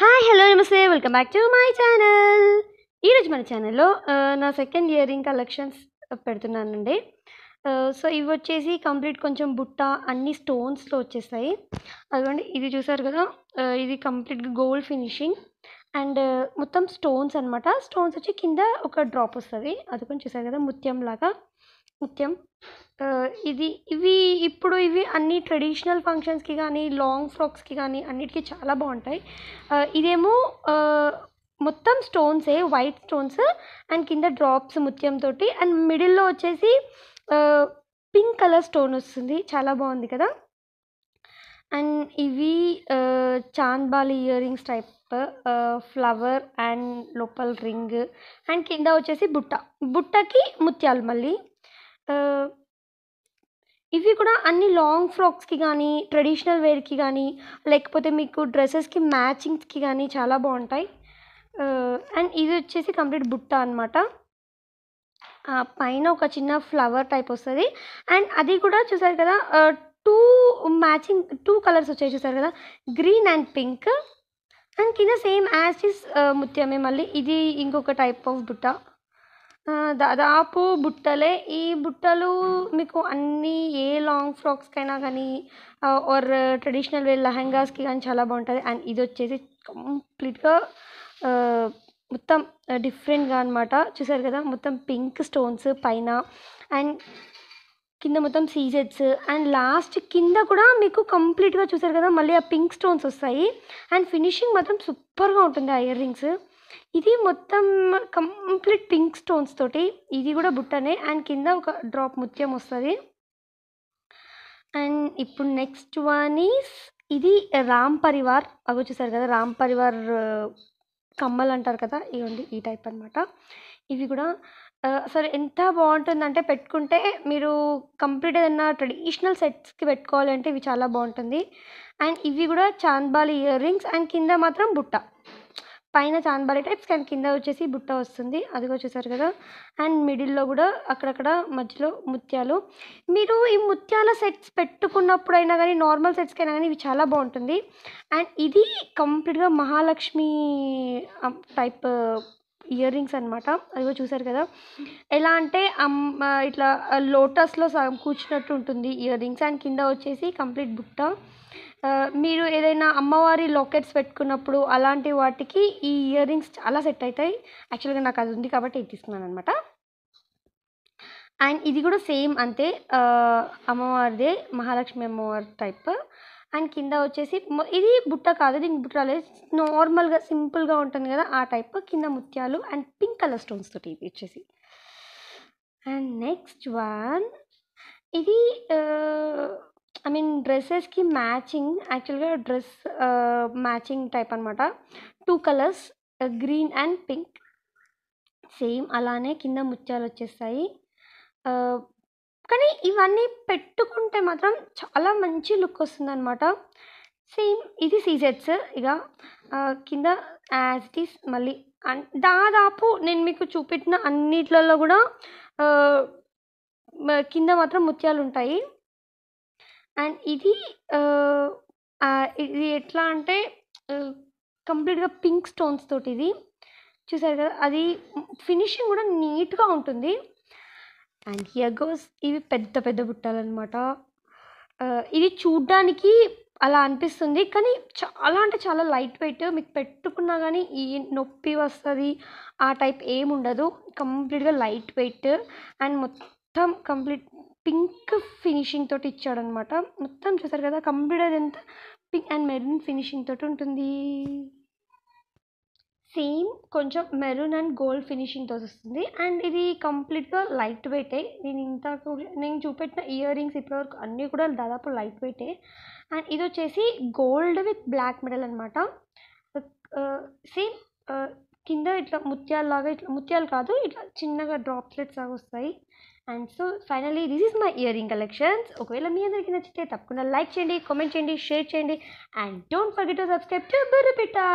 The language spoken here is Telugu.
హాయ్ హలో నమస్తే welcome back to my channel ఈరోజు మన ఛానల్లో నా సెకండ్ ఇయరింగ్ కలెక్షన్స్ పెడుతున్నానండి సో ఇవి వచ్చేసి కంప్లీట్ కొంచెం బుట్ట అన్ని స్టోన్స్లో వచ్చేస్తాయి అదిగోండి ఇది చూసారు కదా ఇది కంప్లీట్గా గోల్డ్ ఫినిషింగ్ అండ్ మొత్తం స్టోన్స్ అనమాట స్టోన్స్ వచ్చి కింద ఒక డ్రాప్ వస్తుంది అది కొంచెం చూసారు కదా ముత్యం లాగా ముఖ్యం ఇది ఇవి ఇప్పుడు ఇవి అన్ని ట్రెడిషనల్ ఫంక్షన్స్కి కానీ లాంగ్ ఫ్రాక్స్కి కానీ అన్నిటికీ చాలా బాగుంటాయి ఇదేమో మొత్తం స్టోన్సే వైట్ స్టోన్స్ అండ్ కింద డ్రాప్స్ ముత్యంతో అండ్ మిడిల్లో వచ్చేసి పింక్ కలర్ స్టోన్ వస్తుంది చాలా బాగుంది కదా అండ్ ఇవి chandbali ear rings type flower and లోపల రింగ్ అండ్ కింద వచ్చేసి బుట్ట బుట్టకి ముత్యాలు మళ్ళీ ఇవి కూడా అన్ని లాంగ్ ఫ్రాక్స్కి కానీ ట్రెడిషనల్ వేర్కి కానీ లేకపోతే మీకు డ్రెస్సెస్కి మ్యాచింగ్స్కి కానీ చాలా బాగుంటాయి అండ్ ఇది వచ్చేసి కంప్లీట్ బుట్ట అనమాట పైన ఒక చిన్న ఫ్లవర్ టైప్ వస్తుంది అండ్ అది కూడా చూసారు కదా టూ మ్యాచింగ్ టూ కలర్స్ వచ్చాయి చూసారు కదా గ్రీన్ అండ్ పింక్ అండ్ కింద సేమ్ యాజ్ ఇస్ ముత్యమే మళ్ళీ ఇది ఇంకొక టైప్ ఆఫ్ బుట్ట దాదాపు బుట్టలే ఈ బుట్టలు మీకు అన్నీ ఏ లాంగ్ ఫ్రాక్స్కైనా కానీ ఆర్ ట్రెడిషనల్ వేర్ లెహంగాస్కి కానీ చాలా బాగుంటుంది అండ్ ఇది వచ్చేసి కంప్లీట్గా మొత్తం డిఫరెంట్గా అనమాట చూసారు కదా మొత్తం పింక్ స్టోన్స్ పైన అండ్ కింద మొత్తం సీజెట్స్ అండ్ లాస్ట్ కింద కూడా మీకు కంప్లీట్గా చూసారు కదా మళ్ళీ ఆ పింక్ స్టోన్స్ వస్తాయి అండ్ ఫినిషింగ్ మాత్రం సూపర్గా ఉంటుంది ఆ ఇయర్ రింగ్స్ ఇది మొత్తం కంప్లీట్ పింక్ స్టోన్స్ తోటి ఇది కూడా బుట్టనే అండ్ కింద ఒక డ్రాప్ ముత్యం వస్తుంది అండ్ ఇప్పుడు నెక్స్ట్ వన్ ఈస్ ఇది రామ్ పరివార్ అవి వచ్చేసారు కదా రామ్ పరివార్ కమ్మలు అంటారు కదా ఇవండి ఈ టైప్ అనమాట ఇవి కూడా అసలు ఎంత బాగుంటుందంటే పెట్టుకుంటే మీరు కంప్లీట్ ఏదైనా ట్రెడిషనల్ సెట్స్కి పెట్టుకోవాలంటే ఇవి చాలా బాగుంటుంది అండ్ ఇవి కూడా చాంద్బాలి ఇయర్ రింగ్స్ అండ్ కింద మాత్రం బుట్ట పైన చాన్బారి టైప్స్ కానీ కింద వచ్చేసి బుట్ట వస్తుంది అదిగో చూసారు కదా అండ్ మిడిల్లో కూడా అక్కడక్కడ మధ్యలో ముత్యాలు మీరు ఈ ముత్యాల సెట్స్ పెట్టుకున్నప్పుడైనా కానీ నార్మల్ సెట్స్కి అయినా కానీ ఇవి చాలా బాగుంటుంది అండ్ ఇది కంప్లీట్గా మహాలక్ష్మి టైప్ ఇయర్ రింగ్స్ అనమాట అదిగో చూసారు కదా ఎలా అంటే ఇట్లా లోటస్లో కూర్చున్నట్టు ఉంటుంది ఇయర్ రింగ్స్ అండ్ కింద వచ్చేసి కంప్లీట్ బుట్ట మీరు ఏదైనా అమ్మవారి లాకెట్స్ పెట్టుకున్నప్పుడు అలాంటి వాటికి ఈ ఇయర్ రింగ్స్ చాలా సెట్ అవుతాయి యాక్చువల్గా నాకు అది ఉంది కాబట్టి ఇది తీసుకున్నాను అనమాట అండ్ ఇది కూడా సేమ్ అంతే అమ్మవారిదే మహాలక్ష్మి అమ్మవారి టైప్ అండ్ కింద వచ్చేసి ఇది బుట్ట కాదు ఇది బుట్ట రాలేదు నార్మల్గా సింపుల్గా ఉంటుంది కదా ఆ టైప్ కింద ముత్యాలు అండ్ పింక్ కలర్ స్టోన్స్ తోటి ఇవి వచ్చేసి అండ్ నెక్స్ట్ వన్ ఇది ఐ మీన్ డ్రెస్సెస్కి మ్యాచింగ్ యాక్చువల్గా డ్రెస్ మ్యాచింగ్ టైప్ అనమాట two colours green and pink same అలానే కింద ముత్యాలు వచ్చేస్తాయి కానీ ఇవన్నీ పెట్టుకుంటే మాత్రం చాలా మంచి లుక్ వస్తుంది అనమాట సేమ్ ఇది సీజెట్స్ ఇక కింద యాజ్ ఇట్ ఈస్ మళ్ళీ దాదాపు నేను మీకు చూపెట్టిన అన్నిట్లలో కూడా కింద మాత్రం ముత్యాలు ఉంటాయి అండ్ ఇది ఇది ఎట్లా అంటే కంప్లీట్గా పింక్ స్టోన్స్ తోటి ఇది చూసారు కదా అది ఫినిషింగ్ కూడా నీట్గా ఉంటుంది అండ్ హియర్ గోస్ ఇవి పెద్ద పెద్ద అనమాట ఇది చూడ్డానికి అలా అనిపిస్తుంది కానీ చాలా అంటే చాలా లైట్ వెయిట్ మీకు పెట్టుకున్నా కానీ ఈ నొప్పి వస్తుంది ఆ టైప్ ఏమి ఉండదు కంప్లీట్గా లైట్ వెయిట్ అండ్ మొత్తం కంప్లీట్ పింక్ ఫినిషింగ్ తోటి ఇచ్చాడనమాట మొత్తం చూసారు కదా కంప్లీట్ అది ఎంత పింక్ అండ్ మెరూన్ ఫినిషింగ్ తోటి ఉంటుంది సేమ్ కొంచెం మెరూన్ అండ్ గోల్డ్ ఫినిషింగ్తో వస్తుంది అండ్ ఇది కంప్లీట్గా లైట్ వెయిటే నేను ఇంత నేను చూపెట్టిన ఇయర్ రింగ్స్ ఇప్పటివరకు అన్నీ కూడా దాదాపు లైట్ వెయిటే అండ్ ఇది వచ్చేసి గోల్డ్ విత్ బ్లాక్ మెడల్ అనమాట సేమ్ కింద ఇట్లా లాగా ఇట్లా ముత్యాలు కాదు ఇట్లా చిన్నగా డ్రాప్లెట్స్ లాగా వస్తాయి and so finally this is my ear ring collections ఒకవేళ మీ అందరికీ నచ్చితే తప్పకుండా లైక్ చేయండి కామెంట్ చేయండి షేర్ చేయండి and don't forget to subscribe to బుర్రపిట్టా